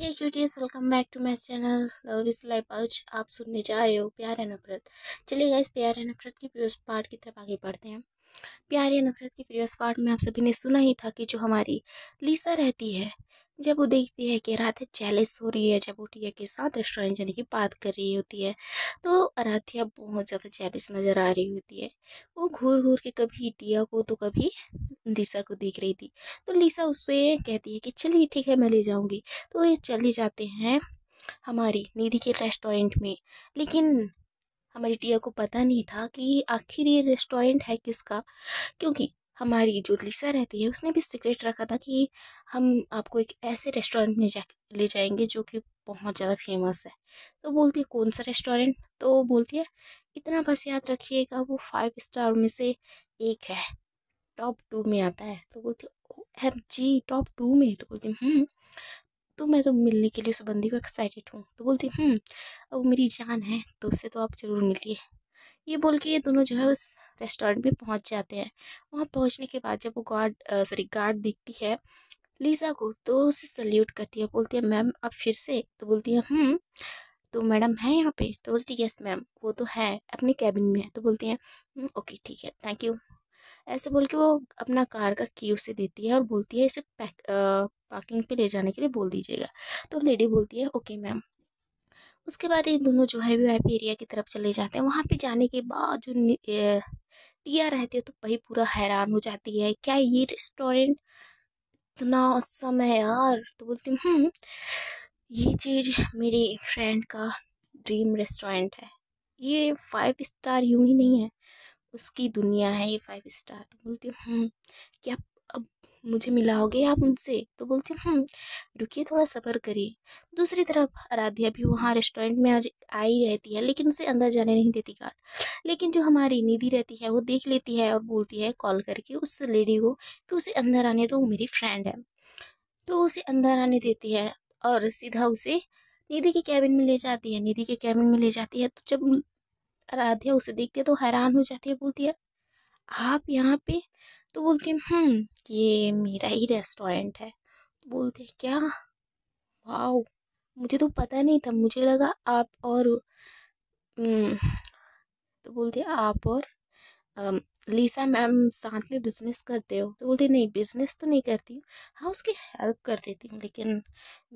Hey cuties welcome back to my channel love is life आज आप सुनने जा रहे हो प्यार है नफरत चलिए गाइस प्यार है नफरत की पार्ट की तरफ आगे बढ़ते हैं प्यार या नफरत के प्रीवियस पार्ट में आप सभी ने सुना ही था कि जो हमारी लीसा रहती है जब वो देखती है कि राधे चैलेंज हो रही है जब वो टिया के साथ रेस्टोरेंट जाने की बात कर रही होती है तो आराध्या बहुत ज़्यादा चैलेंज नज़र आ रही होती है वो घूर घूर के कभी टिया को तो कभी लीसा को देख रही थी तो लीसा उससे कहती है कि चलिए ठीक है मैं ले जाऊँगी तो ये चले जाते हैं हमारी निधि के रेस्टोरेंट में लेकिन हमारी टिया को पता नहीं था कि आखिर ये रेस्टोरेंट है किसका क्योंकि हमारी जो लिसा रहती है उसने भी सीक्रेट रखा था कि हम आपको एक ऐसे रेस्टोरेंट में जा ले जाएंगे जो कि बहुत ज़्यादा फेमस है तो बोलती है कौन सा रेस्टोरेंट तो बोलती है इतना बस याद रखिएगा वो फाइव स्टार में से एक है टॉप टू में आता है तो बोलती है एम जी टॉप टू में तो बोलती हूँ तो मैं तो मिलने के लिए उस बंदी को एक्साइटेड हूँ तो बोलती हूँ हम्म, अब वो मेरी जान है तो उससे तो आप ज़रूर मिलिए ये बोल के ये दोनों जो है उस रेस्टोरेंट में पहुँच जाते हैं वहाँ पहुँचने के बाद जब वो गार्ड सॉरी गार्ड दिखती है लीज़ा को तो उसे सल्यूट करती है बोलती है मैम आप फिर से तो बोलती है हम्म तो मैडम है यहाँ पे तो बोलती है यस मैम वो तो है अपने कैबिन में है तो बोलती हैं ओके हम्म, ठीक है थैंक यू ऐसे बोल के वो अपना कार का की उसे देती है और बोलती है इसे पैक पार्किंग पे ले जाने के लिए बोल दीजिएगा तो लेडी बोलती है ओके मैम उसके बाद ये दोनों जो है वी एरिया की तरफ चले जाते हैं वहाँ पे जाने के बाद जो टिया रहती है तो वही पूरा हैरान हो जाती है क्या ये रेस्टोरेंट इतना असम है यार तो बोलती हूँ हम्म, ये चीज़ मेरी फ्रेंड का ड्रीम रेस्टोरेंट है ये फाइव स्टार यूँ ही नहीं है उसकी दुनिया है ये फाइव स्टार तो बोलती हूँ हम्म, कि आप अब मुझे मिलाओगे आप उनसे तो बोलती हूँ हम्म, रुकिए थोड़ा सफर करिए तो दूसरी तरफ आराध्या भी वहाँ रेस्टोरेंट में आज आई रहती है लेकिन उसे अंदर जाने नहीं देती कार्ड लेकिन जो हमारी निधि रहती है वो देख लेती है और बोलती है कॉल करके उस लेडी को कि उसे अंदर आने दो तो मेरी फ्रेंड है तो उसे अंदर आने देती है और सीधा उसे निधि के कैबिन में ले जाती है निधि के कैबिन में ले जाती है तो जब राधिया उसे देखते तो हैरान हो जाती है बोलती है आप यहाँ पे तो बोलते हैं हम्म, ये मेरा ही रेस्टोरेंट है तो बोलते हैं क्या वाओ मुझे तो पता नहीं था मुझे लगा आप और हम्म, तो बोलते आप और लीसा मैम साथ में बिज़नेस करते हो तो बोलते नहीं बिज़नेस तो नहीं करती हूँ हाँ उसकी हेल्प कर देती हूँ लेकिन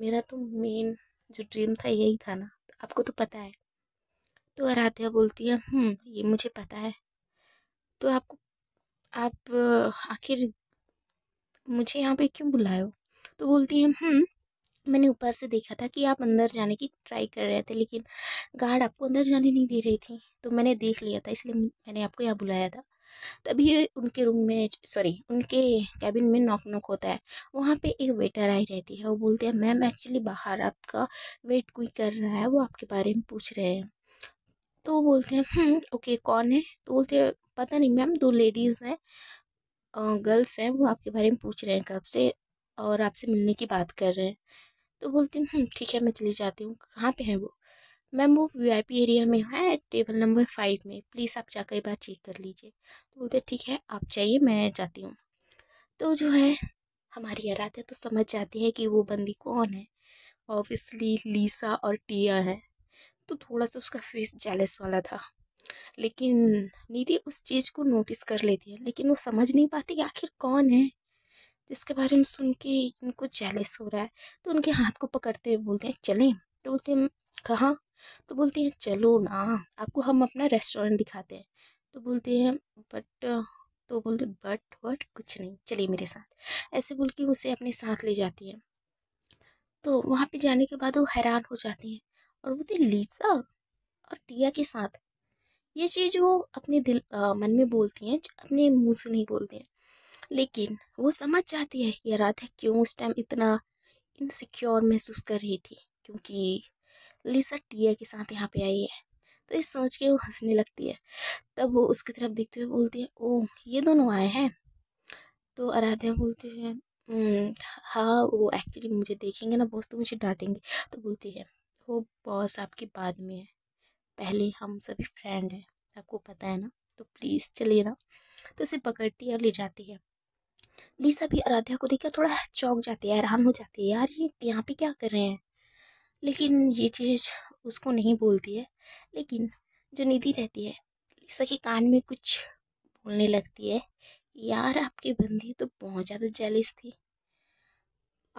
मेरा तो मेन जो ड्रीम था यही था ना तो आपको तो पता है तो आराध्या बोलती है हम्म, ये मुझे पता है तो आपको आप आखिर मुझे यहाँ पे क्यों बुलाए हो तो बोलती है हम्म, मैंने ऊपर से देखा था कि आप अंदर जाने की ट्राई कर रहे थे लेकिन गार्ड आपको अंदर जाने नहीं दे रही थी तो मैंने देख लिया था इसलिए मैंने आपको यहाँ बुलाया था तभी उनके रूम में सॉरी उनके कैबिन में नॉक नॉक होता है वहाँ पे एक वेटर आई रहती है वो बोलते हैं मैम एक्चुअली बाहर आपका वेट कोई कर रहा है वो आपके बारे में पूछ रहे हैं तो वो बोलते हैं हम्म, ओके कौन है तो बोलते हैं पता नहीं मैम दो लेडीज़ हैं गर्ल्स हैं वो आपके बारे में पूछ रहे हैं कब से और आपसे मिलने की बात कर रहे हैं तो बोलती हूँ हम्म, ठीक है मैं चली जाती हूँ कहाँ पे हैं वो मैम वो वी आई पी एरिया में है टेबल नंबर फाइव में प्लीज़ आप जाकर एक बार चेक कर लीजिए तो बोलते ठीक है आप जाइए मैं जाती हूँ तो जो है हमारी आराध्या तो समझ जाती है कि वो बंदी कौन है ऑब्वियसली लीसा और टिया है तो थोड़ा सा उसका फेस जेलस वाला था लेकिन निधि उस चीज़ को नोटिस कर लेती है लेकिन वो समझ नहीं पाती कि आखिर कौन है जिसके बारे में सुन के उनको जेलस हो रहा है तो उनके हाथ को पकड़ते हुए बोलते हैं चलें तो बोलते हैं कहाँ तो बोलती हैं चलो ना आपको हम अपना रेस्टोरेंट दिखाते हैं तो बोलते हैं बट तो बोलते बट वट कुछ नहीं चलिए मेरे साथ ऐसे बोल के उसे अपने साथ ले जाती है तो वहाँ पे जाने के बाद वो हैरान हो जाती हैं और वो थी लीसा और टिया के साथ ये चीज़ वो अपने दिल आ, मन में बोलती हैं अपने मुंह से नहीं बोलती हैं लेकिन वो समझ जाती है कि राधा क्यों उस टाइम इतना इनसिक्योर महसूस कर रही थी क्योंकि लीसा टिया के साथ यहाँ पे आई है तो इस सोच के वो हंसने लगती है तब वो उसकी तरफ देखते हुए बोलती है ओह ये दोनों आए हैं तो आराध्या बोलती है हम्म, हाँ वो एक्चुअली मुझे देखेंगे ना बोस तो मुझे डांटेंगे तो बोलती है देखो बॉस आपके बाद में है पहले हम सभी फ्रेंड हैं आपको पता है ना तो प्लीज़ चलिए ना तो उसे पकड़ती है और ले जाती है लिसा भी आराध्या को देखकर थोड़ा चौंक जाती है हैरान हो जाती है यार ये यहाँ पे क्या कर रहे हैं लेकिन ये चीज़ उसको नहीं बोलती है लेकिन जो निधि रहती है लिसा के कान में कुछ बोलने लगती है यार आपकी बंदी तो बहुत ज़्यादा जेलिस थी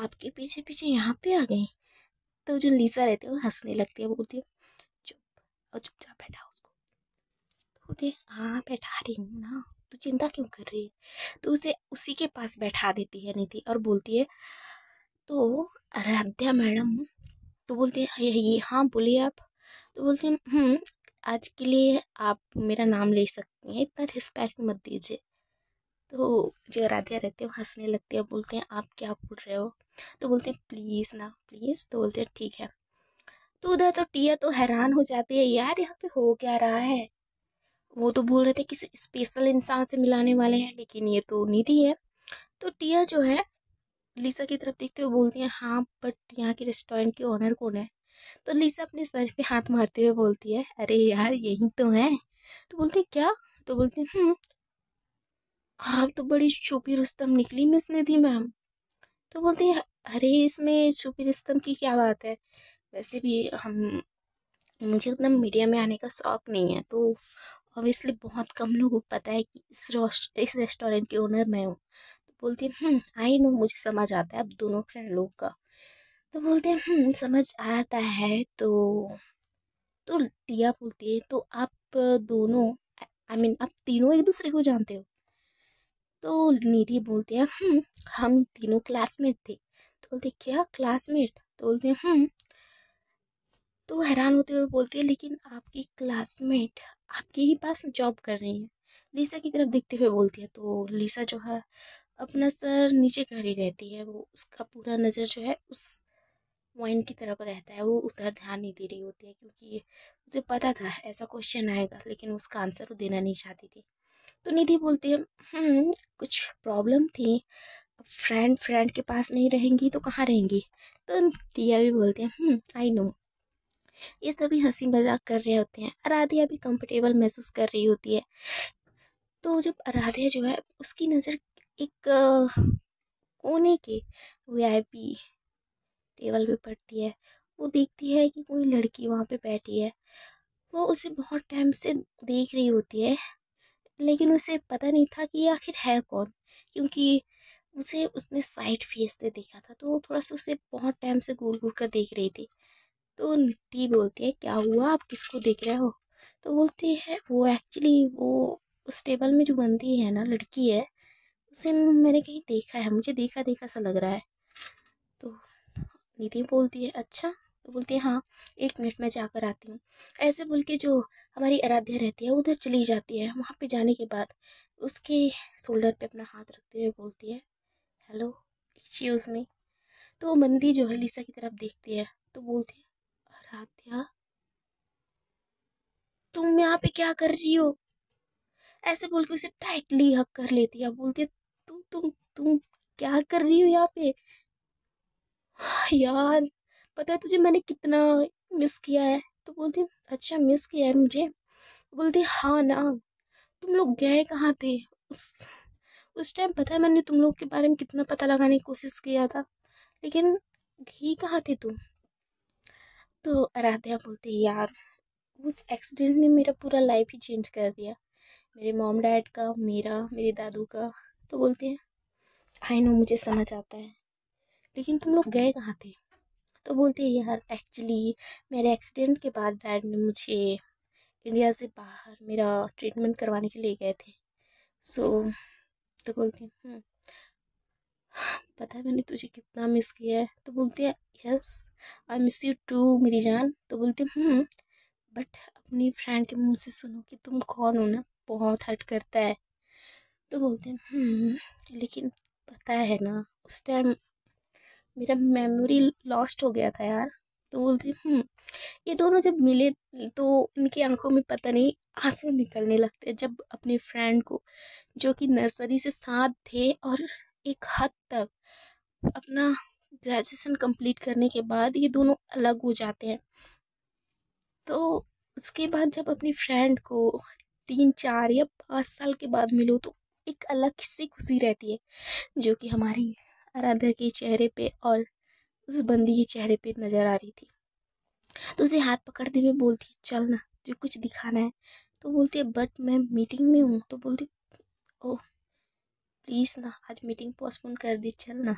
आपके पीछे पीछे यहाँ पे आ गई तो जो लीसा रहती है वो हंसने लगती है बोलती है चुप और चुपचाप बैठा उसको तो बोलती है हाँ बैठा रही हूँ ना तो चिंता क्यों कर रही है तो उसे उसी के पास बैठा देती है निधि और बोलती है तो आराध्या मैडम तो बोलती है ये ये हाँ बोलिए आप तो बोलते हैं हम्म, आज के लिए आप मेरा नाम ले सकती हैं इतना रिस्पेक्ट मत दीजिए तो जो राधिया रहते हैं वो हंसने लगती है बोलते हैं आप क्या बोल रहे हो तो बोलते हैं प्लीज़ ना प्लीज़ तो बोलते हैं ठीक है तो उधर तो टिया तो हैरान हो जाती है यार यहाँ पे हो क्या रहा है वो तो बोल रहे थे किसी स्पेशल इंसान से मिलाने वाले हैं लेकिन ये तो निधि है तो टिया जो है लिसा की तरफ देखते हुए बोलती है हाँ बट यहाँ के रेस्टोरेंट के ऑनर कौन है तो लिसा अपने सर पे हाथ मारते हुए बोलती है अरे यार यही तो है तो बोलते क्या तो बोलते हैं हम्म, आप तो बड़ी छुपी रुस्तम निकली मिस निधि मैम तो बोलते हैं अरे इसमें छुपी रुस्तम की क्या बात है वैसे भी हम मुझे उतना मीडिया में आने का शौक़ नहीं है तो ऑब्वियसली बहुत कम लोगों को पता है कि इस इस रेस्टोरेंट के ओनर मैं हूँ तो बोलती हूँ आई नो मुझे समझ आता है अब दोनों फ्रेंड लोग का तो बोलते हैं हम्म, समझ आता है तो तो दिया बोलती है तो आप दोनों आई I मीन mean, आप तीनों एक दूसरे को जानते हो तो निधि बोलते हैं हम्म, हम तीनों क्लासमेट थे तो बोलते क्या क्लासमेट तो बोलते हैं हम्म। तो हैरान होते हुए बोलते हैं लेकिन आपकी क्लासमेट आपके ही पास जॉब कर रही है लिसा की तरफ देखते हुए बोलती है तो लिसा जो है अपना सर नीचे कर ही रहती है वो उसका पूरा नज़र जो है उस पॉइंट की तरफ रहता है वो उधर ध्यान नहीं दे रही होती है क्योंकि उसे पता था ऐसा क्वेश्चन आएगा लेकिन उसका आंसर वो देना नहीं चाहती थी तो निधि बोलती है हम्म, कुछ प्रॉब्लम थी फ्रेंड फ्रेंड के पास नहीं रहेंगी तो कहाँ रहेंगी तो दिया भी बोलते हैं आई नो ये सभी हंसी मजाक कर रहे होते हैं आराध्या भी कंफर्टेबल महसूस कर रही होती है तो जब आराध्या जो है उसकी नज़र एक कोने के वीआईपी टेबल पे पड़ती है वो देखती है कि कोई लड़की वहाँ पे बैठी है वो उसे बहुत टाइम से देख रही होती है लेकिन उसे पता नहीं था कि आखिर है कौन क्योंकि उसे उसने साइड फेस से देखा था तो थोड़ा सा उसे बहुत टाइम से घूर घूर कर देख रही थी तो नीति बोलती है क्या हुआ आप किसको देख रहे हो तो बोलती है वो एक्चुअली वो उस टेबल में जो बंदी है ना लड़की है उसे मैंने कहीं देखा है मुझे देखा देखा सा लग रहा है तो नीति बोलती है अच्छा तो बोलती है हाँ एक मिनट में जाकर आती हूँ ऐसे बोल के जो हमारी आराध्या रहती है उधर चली जाती है वहाँ पे जाने के बाद उसके शोल्डर पे अपना हाथ रखते हुए बोलती है हेलो एक्सक्यूज़ मी तो मंदी जो है लिसा की तरफ देखती है तो बोलती है आराध्या तुम यहाँ पे क्या कर रही हो ऐसे बोल के उसे टाइटली हक कर लेती है बोलती है तुम तुम तुम क्या कर रही हो यहाँ पे हाँ यार पता है तुझे मैंने कितना मिस किया है तो बोलती अच्छा मिस किया है मुझे तो बोलती हाँ ना तुम लोग गए कहाँ थे उस उस टाइम पता है मैंने तुम लोग के बारे में कितना पता लगाने की कोशिश किया था लेकिन घी कहाँ थे तुम तो आराध्या बोलती यार उस एक्सीडेंट ने मेरा पूरा लाइफ ही चेंज कर दिया मेरे मॉम डैड का मेरा मेरे दादू का तो बोलते हैं आई नो मुझे समझ आता है लेकिन तुम लोग गए कहाँ थे तो बोलती है यार एक्चुअली मेरे एक्सीडेंट के बाद डैड ने मुझे इंडिया से बाहर मेरा ट्रीटमेंट करवाने के लिए गए थे सो so, तो बोलती है हम्म, पता है मैंने तुझे कितना मिस किया है तो बोलती है yes I miss you too मेरी जान तो बोलती हूँ बट हम्म, अपनी फ्रेंड के मुंह से सुनो कि तुम कौन हो ना बहुत हर्ट करता है तो बोलते हैं हम्म, लेकिन पता है ना उस टाइम मेरा मेमोरी लॉस्ट हो गया था यार तो बोलते हम्म, ये दोनों जब मिले तो इनकी आंखों में पता नहीं आंसू निकलने लगते जब अपने फ्रेंड को जो कि नर्सरी से साथ थे और एक हद तक अपना ग्रेजुएशन कंप्लीट करने के बाद ये दोनों अलग हो जाते हैं तो उसके बाद जब अपनी फ्रेंड को तीन चार या पाँच साल के बाद मिलो तो एक अलग सी खुशी रहती है जो कि हमारी आराध्या के चेहरे पे और उस बंदी के चेहरे पे नज़र आ रही थी तो उसे हाथ पकड़ते हुए बोलती चल ना तुझे कुछ दिखाना है तो बोलती है बट मैं मीटिंग में हूँ तो बोलती ओह प्लीज़ ना आज मीटिंग पोस्टपोन कर दी चल ना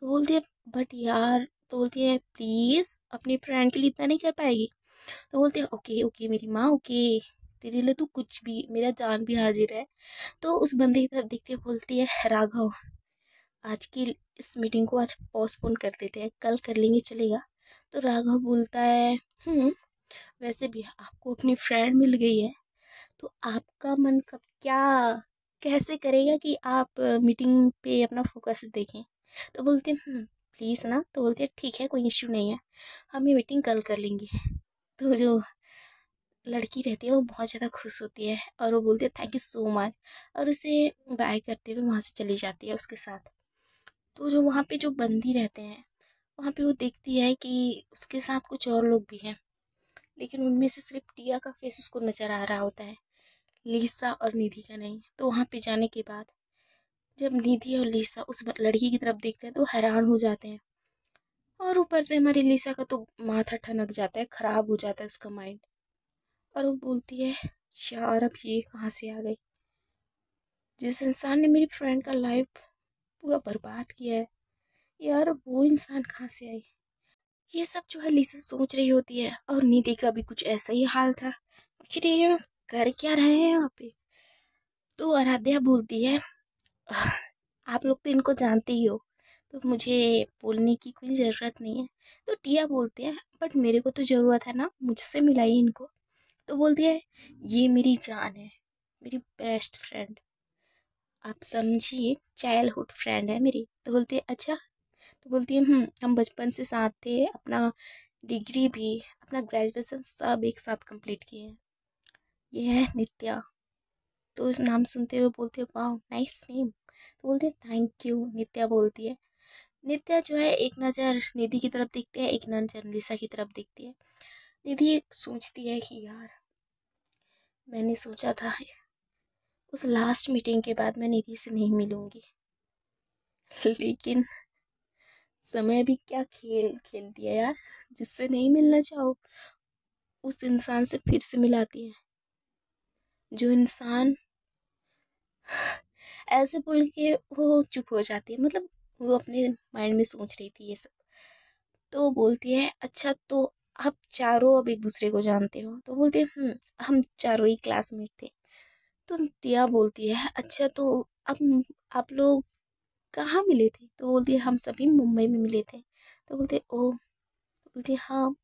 तो बोलती है बट यार तो बोलती है प्लीज़ अपनी फ्रेंड के लिए इतना नहीं कर पाएगी तो बोलती है ओके ओके मेरी माँ ओके तेरे लिए तो कुछ भी मेरा जान भी हाजिर है तो उस बंदे की तरफ देखते बोलती है राघव आज की इस मीटिंग को आज पोस्टपोन कर देते हैं कल कर लेंगे चलेगा तो राघव बोलता है हम्म, वैसे भी आपको अपनी फ्रेंड मिल गई है तो आपका मन कब क्या कैसे करेगा कि आप मीटिंग पे अपना फोकस देखें तो बोलते हैं प्लीज़ हम्म, ना तो बोलते हैं ठीक है कोई इश्यू नहीं है हम ये मीटिंग कल कर लेंगे तो जो लड़की रहती है वो बहुत ज़्यादा खुश होती है और वो बोलती है थैंक यू सो मच और उसे बाय करते हुए वहाँ से चली जाती है उसके साथ तो जो वहाँ पे जो बंदी रहते हैं वहाँ पे वो देखती है कि उसके साथ कुछ और लोग भी हैं लेकिन उनमें से सिर्फ टिया का फेस उसको नज़र आ रहा होता है लीसा और निधि का नहीं तो वहाँ पे जाने के बाद जब निधि और लीसा उस लड़की की तरफ देखते हैं तो हैरान हो जाते हैं और ऊपर से हमारी लीसा का तो माथा ठनक जाता है ख़राब हो जाता है उसका माइंड और वो बोलती है यार अब ये कहाँ से आ गई जिस इंसान ने मेरी फ्रेंड का लाइफ पूरा बर्बाद किया है यार वो इंसान कहाँ से आई ये सब जो है लिसा सोच रही होती है और निधि का भी कुछ ऐसा ही हाल था आखिर ये कर क्या रहे हैं यहाँ पे तो आराध्या बोलती है आप लोग तो इनको जानते ही हो तो मुझे बोलने की कोई ज़रूरत नहीं है तो टिया बोलते हैं बट मेरे को तो ज़रूरत है ना मुझसे मिलाइए इनको तो बोलती है ये मेरी जान है मेरी बेस्ट फ्रेंड आप समझिए चाइल्डहुड फ्रेंड है मेरी तो बोलती है अच्छा तो बोलती है हम्म, हम बचपन से साथ थे अपना डिग्री भी अपना ग्रेजुएशन सब एक साथ कंप्लीट किए हैं ये है नित्या तो उस नाम सुनते हुए बोलते हैं वाह नाइस नेम तो बोलते हैं थैंक यू नित्या बोलती है नित्या जो है एक नज़र निधि की तरफ देखती है एक नज़र निशा की तरफ देखती है निधि सोचती है कि यार मैंने सोचा था उस लास्ट मीटिंग के बाद मैं निधि से नहीं मिलूंगी लेकिन समय भी क्या खेल खेल दिया यार जिससे नहीं मिलना चाहो उस इंसान से फिर से मिलाती है जो इंसान ऐसे बोल के वो चुप हो जाती है मतलब वो अपने माइंड में सोच रही थी ये सब तो वो बोलती है अच्छा तो आप चारों अब एक दूसरे को जानते हो तो बोलते हैं हम्म, हम चारों ही क्लासमेट थे तो टिया बोलती है अच्छा तो अब आप लोग कहाँ मिले थे तो बोलती है हम सभी मुंबई में मिले थे तो बोलते ओ तो बोलती है हाँ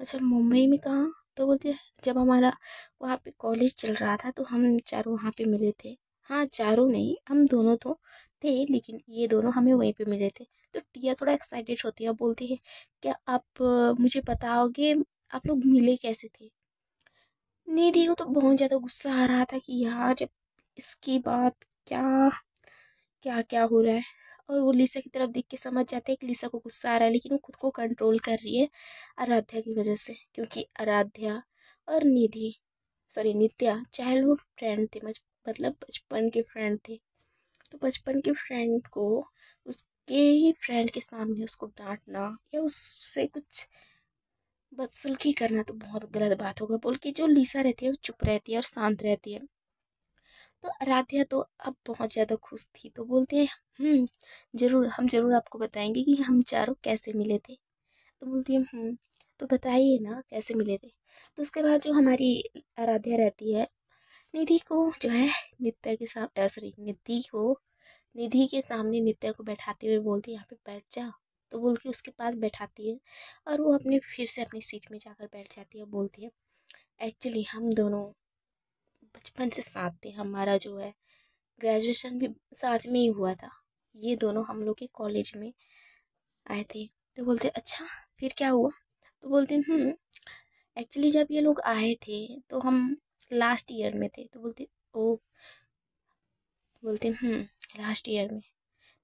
अच्छा मुंबई में कहाँ तो बोलती है जब हमारा वहाँ पे कॉलेज चल रहा था तो हम चारों वहाँ पे मिले थे हाँ चारों नहीं हम दोनों तो थे लेकिन ये दोनों हमें वहीं पे मिले थे तो टिया थोड़ा एक्साइटेड होती है बोलती है क्या आप मुझे बताओगे आप लोग मिले कैसे थे निधि को तो बहुत ज़्यादा गुस्सा आ रहा था कि यार जब इसकी बात क्या क्या क्या हो रहा है और वो लिसा की तरफ देख के समझ जाते हैं कि लिसा को गुस्सा आ रहा है लेकिन वो खुद को कंट्रोल कर रही है आराध्या की वजह से क्योंकि आराध्या और Nidhi sorry Nitya childhood friend थे मतलब बचपन के फ्रेंड थे तो बचपन के फ्रेंड को उसके ही फ्रेंड के सामने उसको डांटना या उससे कुछ बदसुल्की करना तो बहुत गलत बात होगा बोल के जो लीसा रहती है वो चुप रहती है और शांत रहती है तो आराध्या तो अब बहुत ज़्यादा खुश थी तो बोलते हैं हम्म, ज़रूर हम ज़रूर आपको बताएंगे कि हम चारों कैसे मिले थे तो बोलती है हम्म, तो बताइए ना कैसे मिले थे तो उसके बाद जो हमारी आराध्या रहती है निधि को जो है नित्या के सामने सॉरी निधि को निधि के सामने नित्या को बैठाते हुए बोलती है यहाँ पे बैठ जाओ तो बोल के उसके पास बैठाती है और वो अपने फिर से अपनी सीट में जाकर बैठ जाती है बोलती है एक्चुअली हम दोनों बचपन से साथ थे हमारा जो है ग्रेजुएशन भी साथ में ही हुआ था ये दोनों हम लोग के कॉलेज में आए थे तो बोलते अच्छा फिर क्या हुआ तो बोलते एक्चुअली हम्म, जब ये लोग आए थे तो हम लास्ट ईयर में थे तो बोलते ओ बोलते लास्ट ईयर में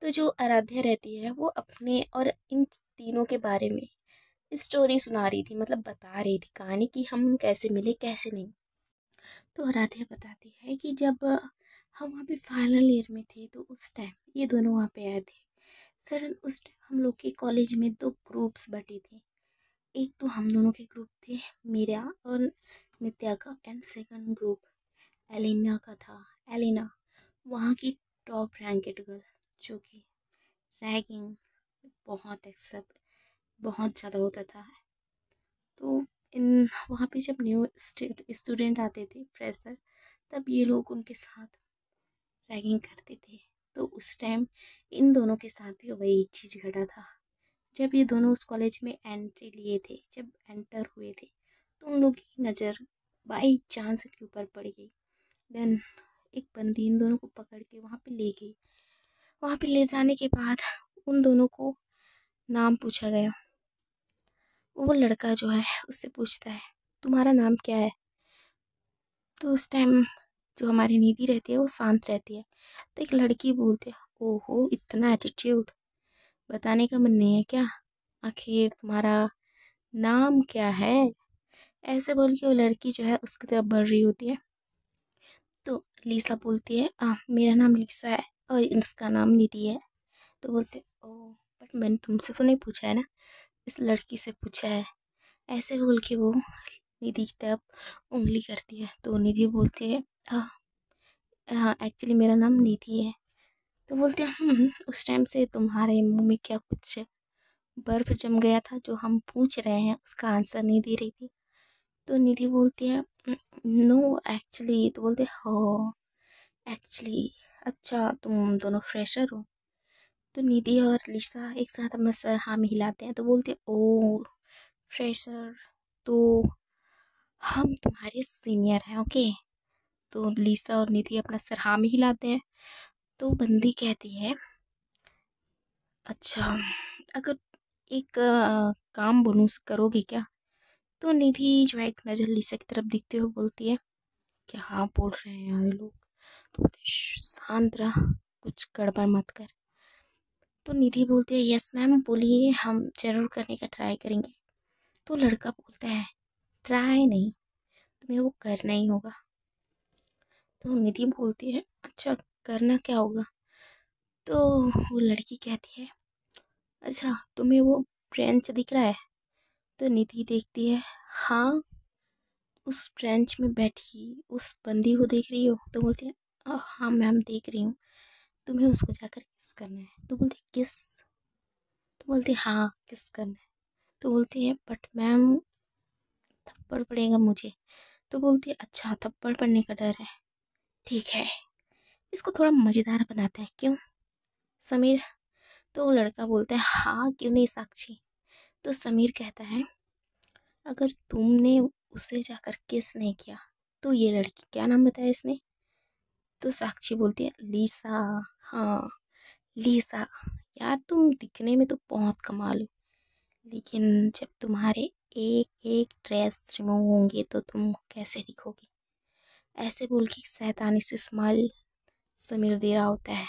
तो जो आराध्या रहती है वो अपने और इन तीनों के बारे में स्टोरी सुना रही थी मतलब बता रही थी कहानी कि हम कैसे मिले कैसे नहीं तो आराध्या बताती है कि जब हम वहाँ पे फाइनल ईयर में थे तो उस टाइम ये दोनों वहाँ पे आए थे सडन उस टाइम हम लोग के कॉलेज में दो ग्रुप्स बटे थे एक तो हम दोनों के ग्रुप थे मेरा और नित्या का एंड सेकंड ग्रुप एलिना का था एलिना वहाँ की टॉप रैंकेड गर्ल जो कि रैगिंग बहुत एक्सेप बहुत ज़्यादा होता था तो इन वहाँ पे जब न्यू स्टूडेंट आते थे फ्रेशर तब ये लोग उनके साथ रैगिंग करते थे तो उस टाइम इन दोनों के साथ भी वही चीज़ घटा था जब ये दोनों उस कॉलेज में एंट्री लिए थे जब एंटर हुए थे तो उन लोगों की नज़र बाई चांस के ऊपर पड़ गई देन एक बंदी इन दोनों को पकड़ के वहाँ पे ले गई वहाँ पर ले जाने के बाद उन दोनों को नाम पूछा गया वो लड़का जो है उससे पूछता है तुम्हारा नाम क्या है तो उस टाइम जो हमारी निधि रहती है वो शांत रहती है तो एक लड़की बोलती है ओहो इतना एटीट्यूड बताने का मन नहीं है क्या आखिर तुम्हारा नाम क्या है ऐसे बोल के वो लड़की जो है उसकी तरफ बढ़ रही होती है तो लीसा बोलती है आ, मेरा नाम लीसा है और उसका नाम निधि है तो बोलते ओ बट मैंने तुमसे तो नहीं पूछा है ना इस लड़की से पूछा है ऐसे बोल के वो निधि की तरफ उंगली करती है तो निधि बोलती है हाँ एक्चुअली मेरा नाम निधि है तो बोलते हैं हम्म, हम्म, उस टाइम से तुम्हारे मुंह में क्या कुछ बर्फ जम गया था जो हम पूछ रहे हैं उसका आंसर नहीं दे रही थी तो निधि बोलती है नो एक्चुअली तो बोलते हो एक्चुअली हाँ, अच्छा तुम दोनों फ्रेशर हो तो निधि और लिसा एक साथ अपना सर हाँ में हिलाते हैं तो बोलते हैं ओ फ्रेशर तो हम तुम्हारे सीनियर हैं ओके तो लिसा और निधि अपना सर हाँ में हिलाते हैं तो बंदी कहती है अच्छा अगर एक आ, काम बोलूँ करोगे क्या तो निधि जो है एक नज़र लिसा की तरफ दिखते हुए बोलती है क्या हाँ बोल रहे हैं यार लोग शांत रह कुछ गड़बड़ मत कर तो निधि बोलती है यस मैम बोलिए हम जरूर करने का ट्राई करेंगे तो लड़का बोलता है ट्राई नहीं तुम्हें वो करना ही होगा तो निधि बोलती है अच्छा करना क्या होगा तो वो लड़की कहती है अच्छा तुम्हें वो ब्रेंच दिख रहा है तो निधि देखती है हाँ उस ब्रेंच में बैठी उस बंदी को देख रही हो तो बोलती है और हाँ मैम देख रही हूँ तुम्हें उसको जाकर किस करना है तो बोलती किस तो बोलती हाँ किस करना है तो बोलती है बट मैम थप्पड़ पड़ेगा मुझे तो बोलती है अच्छा थप्पड़ पड़ने का डर है ठीक है इसको थोड़ा मज़ेदार बनाते हैं क्यों समीर तो वो लड़का बोलता है हाँ क्यों नहीं साक्षी तो समीर कहता है अगर तुमने उसे जाकर किस नहीं किया तो ये लड़की क्या नाम बताया इसने तो साक्षी बोलती है लीसा हाँ लीसा यार तुम दिखने में तो बहुत कमाल हो लेकिन जब तुम्हारे एक एक ड्रेस रिमूव होंगे तो तुम कैसे दिखोगे ऐसे बोल के सैतानी से स्माइल समीर दे रहा होता है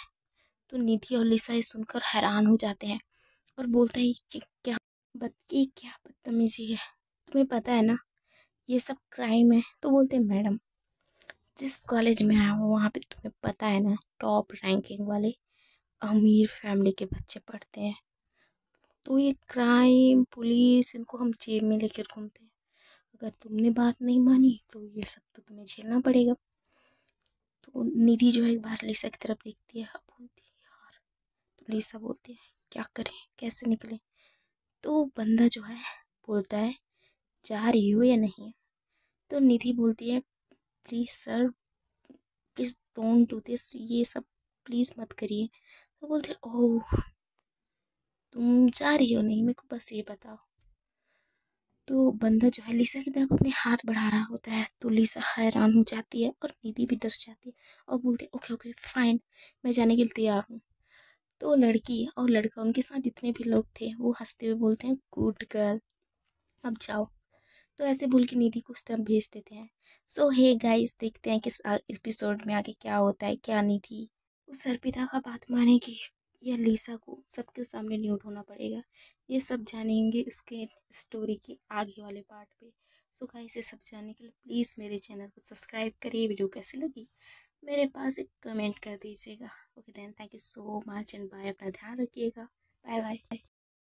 तो निधि और लिसा ये सुनकर हैरान हो जाते हैं और बोलते हैं कि क्या बद की क्या बदतमीजी है तुम्हें पता है ना ये सब क्राइम है तो बोलते हैं मैडम जिस कॉलेज में आया हूँ वहाँ पे तुम्हें पता है ना टॉप रैंकिंग वाले अमीर फैमिली के बच्चे पढ़ते हैं तो ये क्राइम पुलिस इनको हम जेब में लेकर घूमते हैं अगर तुमने बात नहीं मानी तो ये सब तो तुम्हें झेलना पड़ेगा तो निधि जो है एक बार लिसा की तरफ देखती है बोलती है यार तो लिसा बोलती है क्या करें कैसे निकलें तो बंदा जो है बोलता है जा रही हो या नहीं तो निधि बोलती है please sir please don't do this ये सब प्लीज़ मत करिए तो बोलते ओह तुम जा रही हो नहीं मेरे को बस ये बताओ तो बंदा जो है लिसा की तरफ अपने हाथ बढ़ा रहा होता है तो लिसा हैरान हो जाती है और निधि भी डर जाती है और बोलते ओके ओके फाइन मैं जाने के लिए तैयार हूँ तो लड़की और लड़का उनके साथ जितने भी लोग थे वो हंसते हुए बोलते हैं गुड गर्ल अब जाओ तो ऐसे भूल के निधि को उस तरफ भेज देते हैं सो हे गाइस देखते हैं कि इस एपिसोड में आगे क्या होता है क्या निधि उस अर्पिता का बात मानेगी या लीसा को सबके सामने न्यूट होना पड़ेगा ये सब जानेंगे इसके स्टोरी के आगे वाले पार्ट पे सो गाइस ये सब जानने के लिए प्लीज़ मेरे चैनल को सब्सक्राइब करिए वीडियो कैसी लगी मेरे पास एक कमेंट कर दीजिएगा okay then thank you so much and bye अपना ध्यान रखिएगा बाय बाय